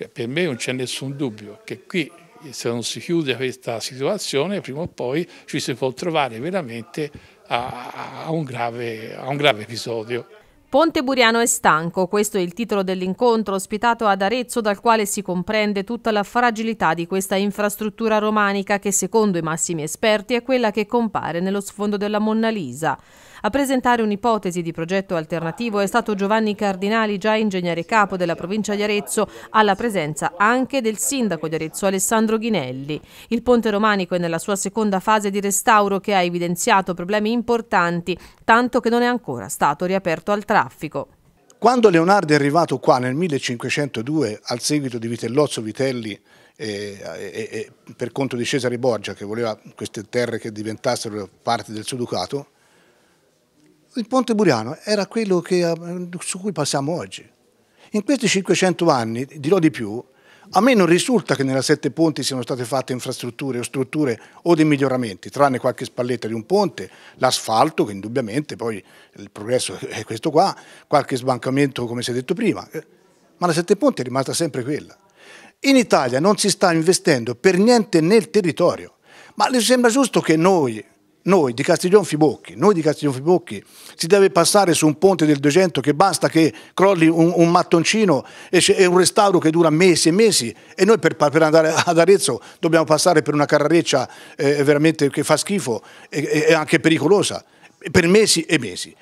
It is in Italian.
Cioè, per me non c'è nessun dubbio che qui, se non si chiude questa situazione, prima o poi ci si può trovare veramente a, a, un, grave, a un grave episodio. Ponte Buriano è stanco, questo è il titolo dell'incontro ospitato ad Arezzo dal quale si comprende tutta la fragilità di questa infrastruttura romanica che secondo i massimi esperti è quella che compare nello sfondo della Monna Lisa. A presentare un'ipotesi di progetto alternativo è stato Giovanni Cardinali, già ingegnere capo della provincia di Arezzo, alla presenza anche del sindaco di Arezzo Alessandro Ghinelli. Il ponte romanico è nella sua seconda fase di restauro che ha evidenziato problemi importanti, tanto che non è ancora stato riaperto al traffico. Quando Leonardo è arrivato qua nel 1502 al seguito di Vitellozzo Vitelli eh, eh, eh, per conto di Cesare Borgia che voleva queste terre che diventassero parte del suo ducato, il ponte Buriano era quello che, eh, su cui passiamo oggi. In questi 500 anni, dirò di più, a me non risulta che nella Sette Ponti siano state fatte infrastrutture o strutture o dei miglioramenti, tranne qualche spalletta di un ponte, l'asfalto, che indubbiamente poi il progresso è questo qua, qualche sbancamento come si è detto prima, eh, ma la Sette Ponti è rimasta sempre quella. In Italia non si sta investendo per niente nel territorio, ma le sembra giusto che noi, noi di Castiglione Fibocchi, noi di Castiglion Fibocchi si deve passare su un ponte del 200 che basta che crolli un, un mattoncino e, c'è un restauro che dura mesi e mesi e noi per, per andare ad Arezzo dobbiamo passare per una carrareccia eh, veramente che fa schifo e, e anche pericolosa per mesi e mesi.